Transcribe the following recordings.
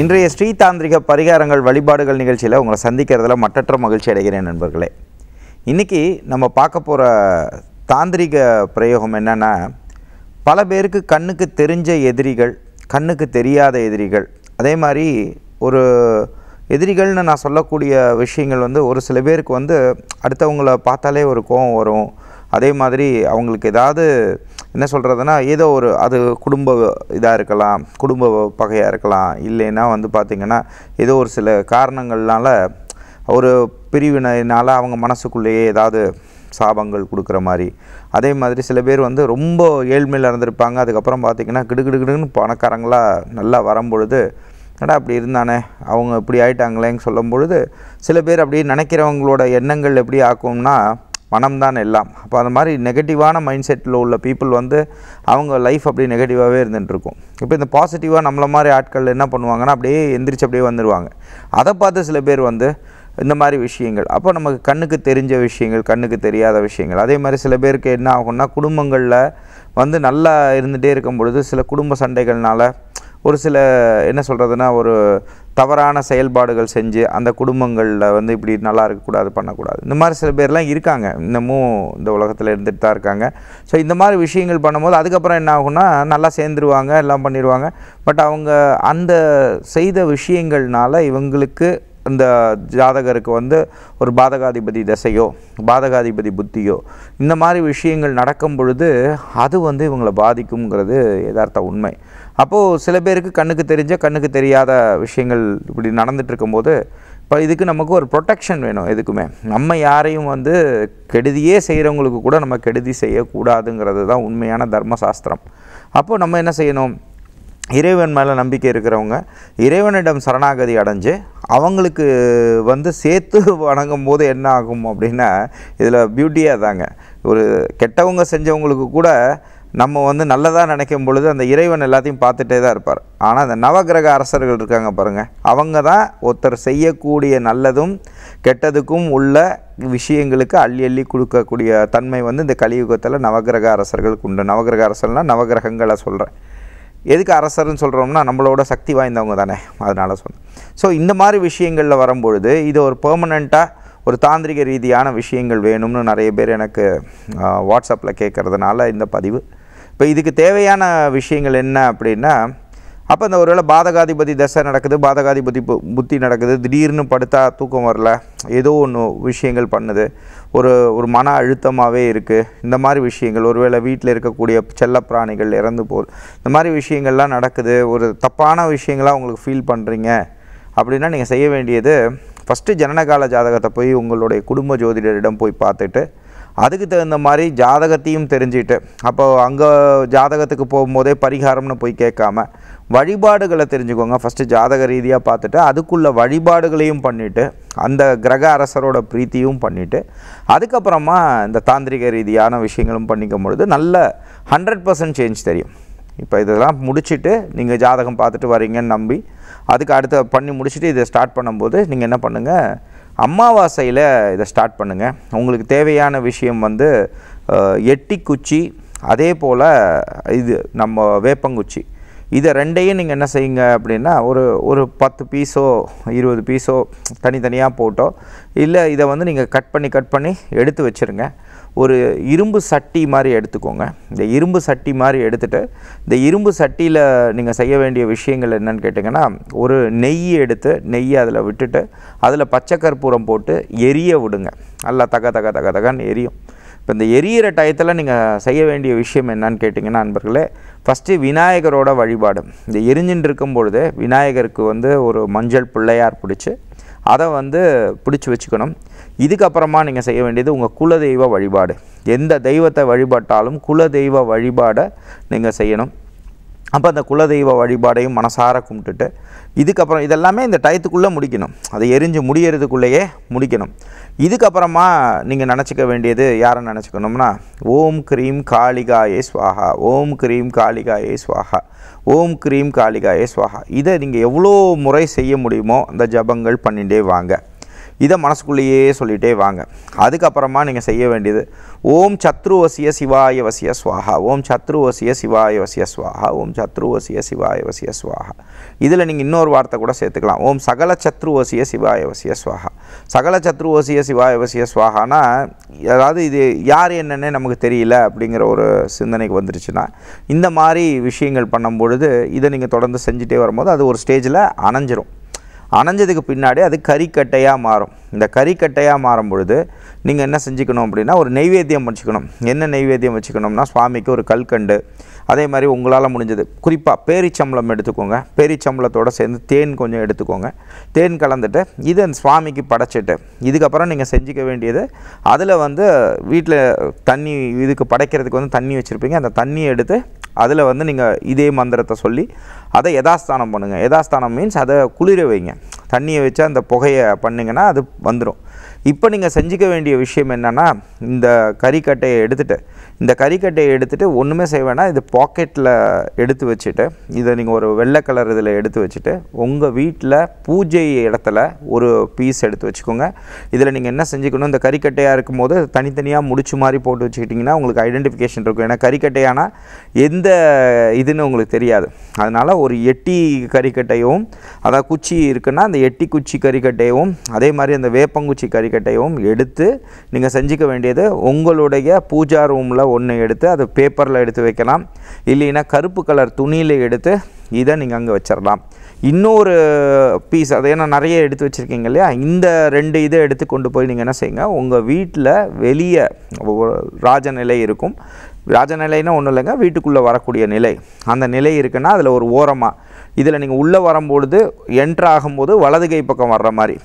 இன்றைய ஸ்ரீ தாந்திரிக பரிகாரங்கள் வழிபாடுகள் நிகழ்ச்சியில் உங்களை சந்திக்கிறதுல மற்றற்ற மகிழ்ச்சி அடைகிறேன் நண்பர்களே இன்றைக்கி நம்ம பார்க்க போகிற தாந்திரிக பிரயோகம் என்னென்னா பல பேருக்கு கண்ணுக்கு தெரிஞ்ச எதிரிகள் கண்ணுக்கு தெரியாத எதிரிகள் அதே மாதிரி ஒரு எதிரிகள்னு நான் சொல்லக்கூடிய விஷயங்கள் வந்து ஒரு சில பேருக்கு வந்து அடுத்தவங்களை பார்த்தாலே ஒரு கோபம் வரும் அதே மாதிரி அவங்களுக்கு ஏதாவது என்ன சொல்கிறதுனா ஏதோ ஒரு அது குடும்ப இதாக இருக்கலாம் குடும்ப பகையாக இருக்கலாம் இல்லைன்னா வந்து பார்த்திங்கன்னா ஏதோ ஒரு சில காரணங்கள்னால ஒரு பிரிவினைனால் அவங்க மனசுக்குள்ளேயே ஏதாவது சாபங்கள் கொடுக்குற மாதிரி அதே மாதிரி சில பேர் வந்து ரொம்ப ஏழ்மையில் இருந்திருப்பாங்க அதுக்கப்புறம் பார்த்திங்கன்னா கிடுகிடுகிடுன்னு பணக்காரங்களாக நல்லா வரும்பொழுது ஏன்னா அப்படி இருந்தானே அவங்க இப்படி ஆயிட்டாங்களேன்னு சொல்லும் பொழுது சில பேர் அப்படி நினைக்கிறவங்களோட எண்ணங்கள் எப்படி ஆக்கும்னா மனம்தான் எல்லாம் அப்போ அந்த மாதிரி நெகட்டிவான மைண்ட் செட்டில் உள்ள பீப்புள் வந்து அவங்க லைஃப் அப்படி நெகட்டிவாகவே இருந்துகிட்ருக்கும் இப்போ இந்த பாசிட்டிவாக நம்மளை மாதிரி ஆட்கள் என்ன பண்ணுவாங்கன்னா அப்படியே எந்திரிச்சு அப்படியே வந்துடுவாங்க அதை பார்த்து சில பேர் வந்து இந்த மாதிரி விஷயங்கள் அப்போ நமக்கு கண்ணுக்கு தெரிஞ்ச விஷயங்கள் கண்ணுக்கு தெரியாத விஷயங்கள் அதே மாதிரி சில பேருக்கு என்ன ஆகும்னா குடும்பங்களில் வந்து நல்லா இருந்துகிட்டே இருக்கும் பொழுது சில குடும்ப சண்டைகள்னால் ஒரு சில என்ன சொல்கிறதுனா ஒரு தவறான செயல்பாடுகள் செஞ்சு அந்த குடும்பங்களில் வந்து இப்படி நல்லா இருக்கக்கூடாது பண்ணக்கூடாது இந்த மாதிரி சில பேர்லாம் இருக்காங்க இன்னமும் இந்த உலகத்தில் இருந்துகிட்டு தான் இருக்காங்க ஸோ இந்த மாதிரி விஷயங்கள் பண்ணும்போது அதுக்கப்புறம் என்ன ஆகும்னா நல்லா சேர்ந்துருவாங்க எல்லாம் பண்ணிடுவாங்க பட் அவங்க அந்த செய்த விஷயங்கள்னால இவங்களுக்கு அந்த ஜாதகருக்கு வந்து ஒரு பாதகாதிபதி தசையோ பாதகாதிபதி புத்தியோ இந்த மாதிரி விஷயங்கள் நடக்கும் பொழுது அது வந்து இவங்களை பாதிக்குங்கிறது யதார்த்த உண்மை அப்போது சில பேருக்கு கண்ணுக்கு தெரிஞ்ச கண்ணுக்கு தெரியாத விஷயங்கள் இப்படி நடந்துட்டு இருக்கும்போது இப்போ இதுக்கு நமக்கு ஒரு ப்ரொட்டெக்ஷன் வேணும் எதுக்குமே நம்ம யாரையும் வந்து கெடுதியே செய்கிறவங்களுக்கு கூட நம்ம கெடுதி செய்யக்கூடாதுங்கிறது தான் உண்மையான தர்மசாஸ்திரம் அப்போது நம்ம என்ன செய்யணும் இறைவன் மேலே நம்பிக்கை இருக்கிறவங்க இறைவனிடம் சரணாகதி அடைஞ்சு அவங்களுக்கு வந்து சேர்த்து வணங்கும் போது என்ன ஆகும் அப்படின்னா இதில் பியூட்டியாக தாங்க ஒரு கெட்டவங்க செஞ்சவங்களுக்கு கூட நம்ம வந்து நல்லதாக நினைக்கும் பொழுது அந்த இறைவன் எல்லாத்தையும் பார்த்துட்டே தான் இருப்பார் ஆனால் அந்த நவகிரக அரசர்கள் இருக்காங்க பாருங்கள் அவங்க தான் ஒருத்தர் செய்யக்கூடிய நல்லதும் கெட்டதுக்கும் உள்ள விஷயங்களுக்கு அள்ளி அள்ளி கொடுக்கக்கூடிய தன்மை வந்து இந்த கலியுகத்தில் நவகிரக அரசர்களுக்கு உண்டு நவகிரக அரசர்னால் நவகிரகங்களை சொல்கிறேன் எதுக்கு அரசர்னு சொல்கிறோம்னா நம்மளோட சக்தி வாய்ந்தவங்க தானே அதனால் சொன்னேன் ஸோ இந்த மாதிரி விஷயங்களில் வரும்பொழுது இது ஒரு பெர்மனண்ட்டாக ஒரு தாந்திரிக ரீதியான விஷயங்கள் வேணும்னு நிறைய பேர் எனக்கு வாட்ஸ்அப்பில் கேட்குறதுனால இந்த பதிவு இப்போ இதுக்கு தேவையான விஷயங்கள் என்ன அப்படின்னா அப்போ இந்த ஒருவேளை பாதகாதிபதி தசை நடக்குது பாதகாதிபதி புத்தி நடக்குது திடீர்னு படுத்தா தூக்கம் வரல ஏதோ ஒன்று விஷயங்கள் பண்ணுது ஒரு ஒரு மன அழுத்தமாகவே இருக்குது இந்த மாதிரி விஷயங்கள் ஒருவேளை வீட்டில் இருக்கக்கூடிய செல்ல பிராணிகள் இறந்து போ இந்த மாதிரி விஷயங்கள்லாம் நடக்குது ஒரு தப்பான விஷயங்களாக உங்களுக்கு ஃபீல் பண்ணுறீங்க அப்படின்னா நீங்கள் செய்ய வேண்டியது ஃபஸ்ட்டு ஜனனகால ஜாதகத்தை போய் உங்களுடைய குடும்ப ஜோதிடரிடம் போய் பார்த்துட்டு அதுக்கு தகுந்த மாதிரி ஜாதகத்தையும் தெரிஞ்சுட்டு அப்போ அங்கே ஜாதகத்துக்கு போகும்போதே பரிகாரம்னு போய் கேட்காம வழிபாடுகளை தெரிஞ்சுக்கோங்க ஃபஸ்ட்டு ஜாதக ரீதியாக பார்த்துட்டு அதுக்குள்ள வழிபாடுகளையும் பண்ணிவிட்டு அந்த கிரக அரசரோட பிரீத்தியும் பண்ணிவிட்டு அதுக்கப்புறமா இந்த தாந்திரிக ரீதியான விஷயங்களும் பண்ணிக்கும் பொழுது நல்ல ஹண்ட்ரட் பர்சன்ட் சேஞ்ச் தெரியும் இப்போ இதெல்லாம் முடிச்சுட்டு நீங்கள் ஜாதகம் பார்த்துட்டு வரீங்கன்னு நம்பி அதுக்கு அடுத்த பண்ணி முடிச்சுட்டு இதை ஸ்டார்ட் பண்ணும்போது நீங்கள் என்ன பண்ணுங்கள் அமாவாசையில் இதை ஸ்டார்ட் பண்ணுங்கள் உங்களுக்கு தேவையான விஷயம் வந்து எட்டி குச்சி அதே போல் இது நம்ம வேப்பங்குச்சி இதை ரெண்டையும் நீங்கள் என்ன செய்யுங்க அப்படின்னா ஒரு ஒரு பத்து பீஸோ இருபது பீஸோ தனித்தனியாக போட்டோ இல்லை இதை வந்து நீங்கள் கட் பண்ணி கட் பண்ணி எடுத்து வச்சுருங்க ஒரு இரும்பு சட்டி மாதிரி எடுத்துக்கோங்க இந்த இரும்பு சட்டி மாதிரி எடுத்துகிட்டு இந்த இரும்பு சட்டியில் நீங்கள் செய்ய வேண்டிய விஷயங்கள் என்னென்னு கேட்டிங்கன்னா ஒரு நெய் எடுத்து நெய் அதில் விட்டுட்டு அதில் பச்சை கற்பூரம் போட்டு எரிய விடுங்க நல்லா தக தக தக தகன்னு எரியும் இப்போ இந்த எரியிற டயத்தில் நீங்கள் செய்ய வேண்டிய விஷயம் என்னன்னு கேட்டிங்கன்னா நண்பர்களே ஃபஸ்ட்டு விநாயகரோட வழிபாடு இந்த எரிஞ்சின்னு இருக்கும் பொழுது விநாயகருக்கு வந்து ஒரு மஞ்சள் பிள்ளையார் பிடிச்சி அதை வந்து பிடிச்சி வச்சுக்கணும் இதுக்கப்புறமா நீங்கள் செய்ய வேண்டியது உங்கள் குலதெய்வ வழிபாடு எந்த தெய்வத்தை வழிபட்டாலும் குலதெய்வ வழிபாடை நீங்கள் செய்யணும் அப்போ அந்த குலதெய்வ வழிபாடையும் மனசார கும்பிட்டுட்டு இதுக்கப்புறம் இதெல்லாமே இந்த டயத்துக்குள்ளே முடிக்கணும் அதை எரிஞ்சு முடியறதுக்குள்ளேயே முடிக்கணும் இதுக்கப்புறமா நீங்கள் நினச்சிக்க வேண்டியது யாரை நினச்சிக்கணும்னா ஓம் க்ரீம் காளிகாயே ஸ்வாஹா ஓம் க்ரீம் காளிகாயே ஸ்வாஹா ஓம் க்ரீம் காளிகாயே ஸ்வாஹா இதை நீங்கள் எவ்வளோ முறை செய்ய முடியுமோ அந்த ஜபங்கள் பண்ணிகிட்டே வாங்க இதை மனசுக்குள்ளேயே சொல்லிகிட்டே வாங்க அதுக்கப்புறமா நீங்கள் செய்ய வேண்டியது ஓம் சத்ருவசிய சிவாய வசிய ஓம் சத்ருவசிய சிவாய வசிய ஓம் சத்ருவசிய சிவாய வசிய இதில் நீங்கள் இன்னொரு வார்த்தை கூட சேர்த்துக்கலாம் ஓம் சகல சத்ருவசிய சிவாய வசிய சகல சத்ருவசிய சிவாய வசிய சுவாகானா அதாவது இது யார் என்னென்னே நமக்கு தெரியல அப்படிங்கிற ஒரு சிந்தனைக்கு வந்துருச்சுன்னா இந்த மாதிரி விஷயங்கள் பண்ணும் பொழுது இதை நீங்கள் தொடர்ந்து செஞ்சுட்டே வரும்போது அது ஒரு ஸ்டேஜில் அணைஞ்சிரும் அணைஞ்சதுக்கு பின்னாடி அது கறிக்கட்டையாக மாறும் இந்த கறிக்கட்டையாக மாறும் பொழுது நீங்கள் என்ன செஞ்சுக்கணும் அப்படின்னா ஒரு நைவேத்தியம் வச்சுக்கணும் என்ன நைவேத்தியம் வச்சுக்கணும்னா சுவாமிக்கு ஒரு கல்கண்டு அதே மாதிரி உங்களால் முடிஞ்சது குறிப்பாக பேரிச்சம்பளம் எடுத்துக்கோங்க பேரிச்சம்பளத்தோடு சேர்ந்து தேன் கொஞ்சம் எடுத்துக்கோங்க தேன் கலந்துட்டு இதை சுவாமிக்கு படைச்சிட்டு இதுக்கப்புறம் நீங்கள் செஞ்சுக்க வேண்டியது அதில் வந்து வீட்டில் தண்ணி இதுக்கு படைக்கிறதுக்கு வந்து தண்ணி வச்சுருப்பீங்க அந்த தண்ணியை எடுத்து அதில் வந்து நீங்கள் இதே மந்திரத்தை சொல்லி அதை யதாஸ்தானம் பண்ணுங்கள் யதாஸ்தானம் மீன்ஸ் அதை குளிர வைங்க தண்ணியை வச்சு அந்த புகையை பண்ணிங்கன்னா அது வந்துடும் இப்போ நீங்கள் செஞ்சுக்க வேண்டிய விஷயம் என்னென்னா இந்த கறிக்கட்டையை எடுத்துகிட்டு இந்த கறிக்கட்டையை எடுத்துகிட்டு ஒன்றுமே செய்வேனா இது பாக்கெட்டில் எடுத்து வச்சுட்டு இதை நீங்கள் ஒரு வெள்ளை கலர் இதில் எடுத்து வச்சுட்டு உங்கள் வீட்டில் பூஜை இடத்துல ஒரு பீஸ் எடுத்து வச்சுக்கோங்க இதில் நீங்கள் என்ன செஞ்சுக்கணும் இந்த கறிக்கட்டையாக இருக்கும் போது தனித்தனியாக முடிச்சு மாதிரி போட்டு வச்சுக்கிட்டிங்கன்னா உங்களுக்கு ஐடென்டிஃபிகேஷன் இருக்கும் ஏன்னா கறிக்கட்டையானால் எந்த இதுன்னு உங்களுக்கு தெரியாது அதனால் ஒரு எட்டி கறிக்கட்டையும் அதாவது குச்சி இருக்குன்னா அந்த எட்டி குச்சி கறிக்கட்டையும் அதே மாதிரி அந்த வேப்பங்குச்சி கறி ஜல்லிக்கட்டையும் எடுத்து நீங்கள் செஞ்சுக்க வேண்டியது உங்களுடைய பூஜா ரூமில் ஒன்று எடுத்து அது பேப்பரில் எடுத்து வைக்கலாம் இல்லைன்னா கருப்பு கலர் துணியில் எடுத்து இதை நீங்கள் அங்கே வச்சிடலாம் இன்னொரு பீஸ் அதை ஏன்னா நிறைய எடுத்து வச்சுருக்கீங்க இல்லையா இந்த ரெண்டு இதை எடுத்து கொண்டு போய் நீங்கள் என்ன செய்யுங்க உங்கள் வீட்டில் வெளியே ராஜநிலை இருக்கும் ராஜநிலைன்னா ஒன்றும் இல்லைங்க வீட்டுக்குள்ளே வரக்கூடிய நிலை அந்த நிலை இருக்குன்னா அதில் ஒரு ஓரமாக இதில் நீங்கள் உள்ளே வரும்பொழுது என்ட்ரு ஆகும்போது வலது கை பக்கம் வர்ற மாதிரி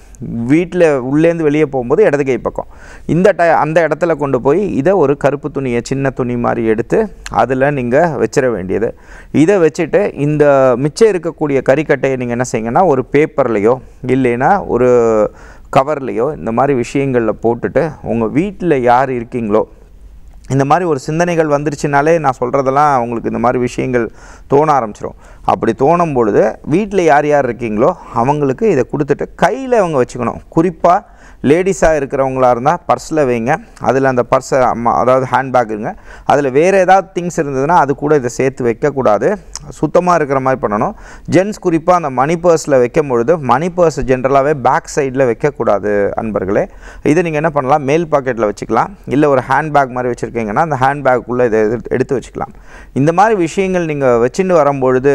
வீட்டில் உள்ளேருந்து வெளியே போகும்போது இடது கை பக்கம் இந்த ட அந்த இடத்துல கொண்டு போய் இதை ஒரு கருப்பு துணியை சின்ன துணி மாதிரி எடுத்து அதில் நீங்கள் வச்சிட வேண்டியது இதை வச்சுட்டு இந்த மிச்சம் இருக்கக்கூடிய கறிக்கட்டையை நீங்கள் என்ன செய்யுங்கன்னா ஒரு பேப்பர்லேயோ இல்லைன்னா ஒரு கவர்லேயோ இந்த மாதிரி விஷயங்களில் போட்டுட்டு உங்கள் வீட்டில் யார் இருக்கீங்களோ இந்த மாதிரி ஒரு சிந்தனைகள் வந்துருச்சுனாலே நான் சொல்கிறதெல்லாம் அவங்களுக்கு இந்த மாதிரி விஷயங்கள் தோண ஆரம்பிச்சிடும் அப்படி தோணும் பொழுது வீட்டில் யார் யார் இருக்கீங்களோ அவங்களுக்கு இதை கொடுத்துட்டு கையில் அவங்க வச்சுக்கணும் குறிப்பாக லேடிஸாக இருக்கிறவங்களாக இருந்தால் பர்ஸில் வைங்க அதில் அந்த பர்ஸை அம்மா அதாவது ஹேண்ட்பேக்குங்க அதில் வேறு ஏதாவது திங்ஸ் இருந்ததுன்னா அது கூட இதை சேர்த்து வைக்கக்கூடாது சுத்தமாக இருக்கிற மாதிரி பண்ணணும் ஜென்ஸ் குறிப்பாக அந்த மணி பர்ஸில் வைக்கும் பொழுது மணி பர்ஸ் ஜென்ரலாகவே பேக் சைடில் வைக்கக்கூடாது அன்பர்களே இதை நீங்கள் என்ன பண்ணலாம் மேல் பாக்கெட்டில் வச்சுக்கலாம் இல்லை ஒரு ஹேண்ட் பேக் மாதிரி வச்சுருக்கீங்கன்னா அந்த ஹேண்ட் பேக்குள்ளே இதை எடுத்து வச்சுக்கலாம் இந்த மாதிரி விஷயங்கள் நீங்கள் வச்சுட்டு வரும்பொழுது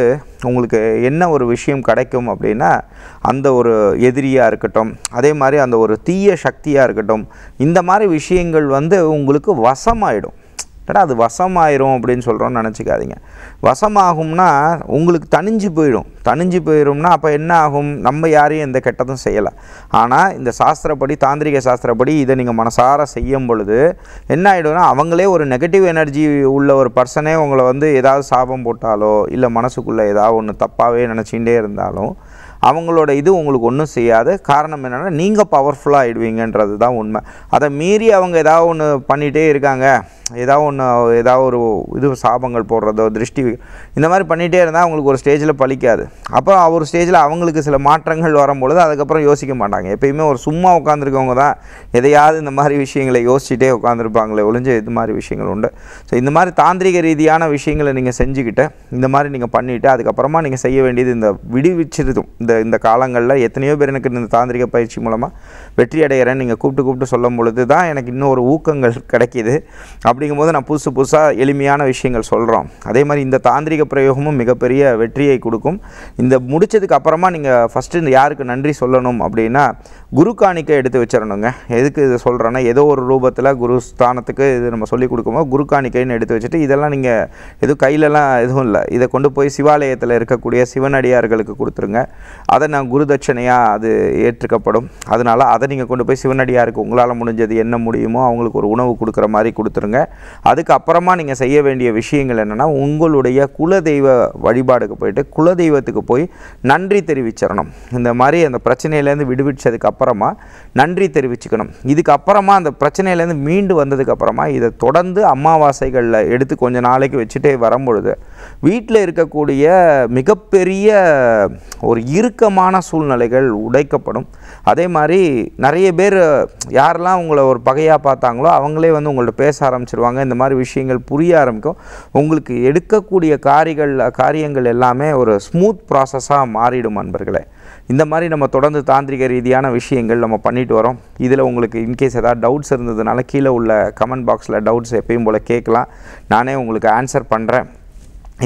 உங்களுக்கு என்ன ஒரு விஷயம் கிடைக்கும் அப்படின்னா அந்த ஒரு எதிரியாக இருக்கட்டும் அதே மாதிரி அந்த ஒரு தீய சக்தியாக இருக்கட்டும் இந்த மாதிரி விஷயங்கள் வந்து உங்களுக்கு வசமாயிடும் இல்லைடா அது வசமாயிரும் அப்படின்னு சொல்கிறோம் நினச்சிக்காதீங்க வசமாகும்னா உங்களுக்கு தனிஞ்சு போயிடும் தனிஞ்சு போயிடும்னா அப்போ என்ன ஆகும் நம்ம யாரையும் எந்த கெட்டதும் செய்யலை ஆனால் இந்த சாஸ்திரப்படி தாந்திரிக சாஸ்திரப்படி இதை நீங்கள் மனசார செய்யும் பொழுது என்ன ஆகிடும்னா அவங்களே ஒரு நெகட்டிவ் எனர்ஜி உள்ள ஒரு பர்சனே உங்களை வந்து ஏதாவது சாபம் போட்டாலோ இல்லை மனசுக்குள்ளே ஏதாவது ஒன்று தப்பாகவே நினச்சிக்கிட்டே இருந்தாலும் அவங்களோட இது உங்களுக்கு ஒன்றும் செய்யாது காரணம் என்னென்னா நீங்கள் பவர்ஃபுல்லாக ஆகிடுவீங்கன்றது தான் உண்மை அதை மீறி அவங்க ஏதாவது ஒன்று பண்ணிகிட்டே இருக்காங்க ஏதாவது ஒன்று ஏதாவது ஒரு இது சாபங்கள் போடுறதோ திருஷ்டி இந்த மாதிரி பண்ணிகிட்டே இருந்தால் அவங்களுக்கு ஒரு ஸ்டேஜில் பழிக்காது அப்புறம் ஒரு ஸ்டேஜில் அவங்களுக்கு சில மாற்றங்கள் வரும்பொழுது அதுக்கப்புறம் யோசிக்க மாட்டாங்க எப்பயுமே ஒரு சும்மா உட்காந்துருக்கவங்க தான் எதையாவது இந்த மாதிரி விஷயங்களை யோசிச்சுட்டே உட்காந்துருப்பாங்களே ஒழிஞ்சு இது மாதிரி விஷயங்கள் உண்டு ஸோ இந்த மாதிரி தாந்திரிக ரீதியான விஷயங்களை நீங்கள் செஞ்சுக்கிட்டு இந்த மாதிரி நீங்கள் பண்ணிவிட்டு அதுக்கப்புறமா நீங்கள் செய்ய வேண்டியது இந்த விடுவிச்சிருதும் இந்த இந்த காலங்களில் எத்தனையோ பேர் எனக்கு இந்த தாந்திரிக பயிற்சி மூலமாக வெற்றி அடைகிறேன்னு நீங்கள் கூப்பிட்டு கூப்பிட்டு சொல்லும் பொழுது தான் எனக்கு இன்னும் ஒரு ஊக்கங்கள் கிடைக்கிது அப்படிங்கும்போது நான் புதுசு புதுசாக எளிமையான விஷயங்கள் சொல்கிறோம் அதே மாதிரி இந்த தாந்திரிக பிரயோகமும் மிகப்பெரிய வெற்றியை கொடுக்கும் இந்த முடித்ததுக்கு அப்புறமா நீங்கள் ஃபஸ்ட்டு இந்த யாருக்கு நன்றி சொல்லணும் அப்படின்னா குரு காணிக்கை எடுத்து வச்சிடணுங்க எதுக்கு இதை சொல்கிறேன்னா ஏதோ ஒரு ரூபத்தில் குரு ஸ்தானத்துக்கு இது நம்ம சொல்லி கொடுக்கும்போது குரு காணிக்கைன்னு எடுத்து வச்சுட்டு இதெல்லாம் நீங்கள் எதுவும் கையிலலாம் எதுவும் இல்லை இதை கொண்டு போய் சிவாலயத்தில் இருக்கக்கூடிய சிவனடியார்களுக்கு கொடுத்துருங்க அதை நான் குருதட்சணையாக அது ஏற்றுக்கப்படும் அதனால் அதை நீங்கள் கொண்டு போய் சிவனடியாருக்கு உங்களால் முடிஞ்சது என்ன முடியுமோ அவங்களுக்கு ஒரு உணவு கொடுக்குற மாதிரி கொடுத்துருங்க அதுக்கப்புறமா நீங்கள் செய்ய வேண்டிய விஷயங்கள் என்னென்னா உங்களுடைய குலதெய்வ வழிபாடுக்கு போயிட்டு குலதெய்வத்துக்கு போய் நன்றி தெரிவிச்சிடணும் இந்த மாதிரி அந்த பிரச்சனையிலேருந்து விடுவிச்சதுக்கப்புறமா நன்றி தெரிவிச்சுக்கணும் இதுக்கப்புறமா அந்த பிரச்சனையிலேருந்து மீண்டு வந்ததுக்கப்புறமா இதை தொடர்ந்து அமாவாசைகளில் எடுத்து கொஞ்சம் நாளைக்கு வச்சுட்டே வரும்பொழுது வீட்டில் இருக்கக்கூடிய மிகப்பெரிய ஒரு இரு நெருக்கமான சூழ்நிலைகள் உடைக்கப்படும் அதே மாதிரி நிறைய பேர் யாரெல்லாம் உங்களை ஒரு பகையாக பார்த்தாங்களோ அவங்களே வந்து உங்கள்கிட்ட பேச ஆரம்பிச்சிருவாங்க இந்த மாதிரி விஷயங்கள் புரிய ஆரம்பிக்கும் உங்களுக்கு எடுக்கக்கூடிய காரியங்கள் காரியங்கள் எல்லாமே ஒரு ஸ்மூத் ப்ராசஸாக மாறிடும் அன்பர்களே இந்த மாதிரி நம்ம தொடர்ந்து தாந்திரிக ரீதியான விஷயங்கள் நம்ம பண்ணிட்டு வரோம் இதில் உங்களுக்கு இன்கேஸ் ஏதாவது டவுட்ஸ் இருந்ததுனால கீழே உள்ள கமெண்ட் பாக்ஸில் டவுட்ஸ் எப்பயும் போல் கேட்கலாம் நானே உங்களுக்கு ஆன்சர் பண்ணுறேன்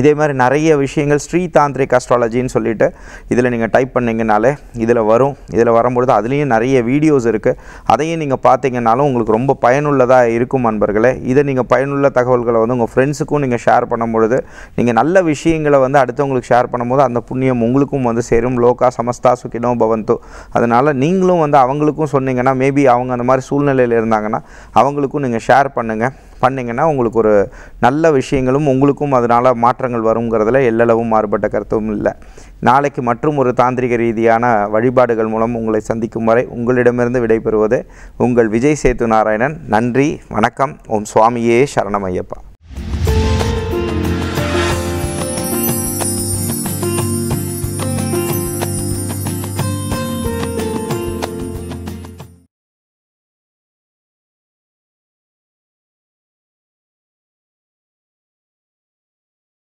இதே மாதிரி நிறைய விஷயங்கள் ஸ்ரீ தாந்திரிக் அஸ்ட்ராலஜின்னு சொல்லிவிட்டு இதில் நீங்கள் டைப் பண்ணிங்கனாலே இதில் வரும் இதில் வரும்பொழுது அதுலேயும் நிறைய வீடியோஸ் இருக்குது அதையும் நீங்கள் பார்த்தீங்கன்னாலும் உங்களுக்கு ரொம்ப பயனுள்ளதாக இருக்கும் அன்பர்களே இதை நீங்கள் பயனுள்ள தகவல்களை வந்து உங்கள் ஃப்ரெண்ட்ஸுக்கும் நீங்கள் ஷேர் பண்ணும்பொழுது நீங்கள் நல்ல விஷயங்களை வந்து அடுத்தவங்களுக்கு ஷேர் பண்ணும்போது அந்த புண்ணியம் உங்களுக்கும் வந்து சேரும் லோகா சமஸ்தா சுக்கினோ பவந்தோ அதனால் நீங்களும் வந்து அவங்களுக்கும் சொன்னீங்கன்னா மேபி அவங்க அந்த மாதிரி சூழ்நிலையில் இருந்தாங்கன்னா அவங்களுக்கும் நீங்கள் ஷேர் பண்ணுங்கள் பண்ணிங்கன்னா உங்களுக்கு ஒரு நல்ல விஷயங்களும் உங்களுக்கும் அதனால் மாற்றங்கள் வருங்கிறதுல எல்லளவும் மாறுபட்ட கருத்தும் இல்லை நாளைக்கு மற்றும் ஒரு தாந்திரிக ரீதியான வழிபாடுகள் மூலம் உங்களை சந்திக்கும் வரை உங்களிடமிருந்து விடைபெறுவது உங்கள் விஜய் சேத்து நாராயணன் நன்றி வணக்கம் ஓம் சுவாமியே ஐயப்பா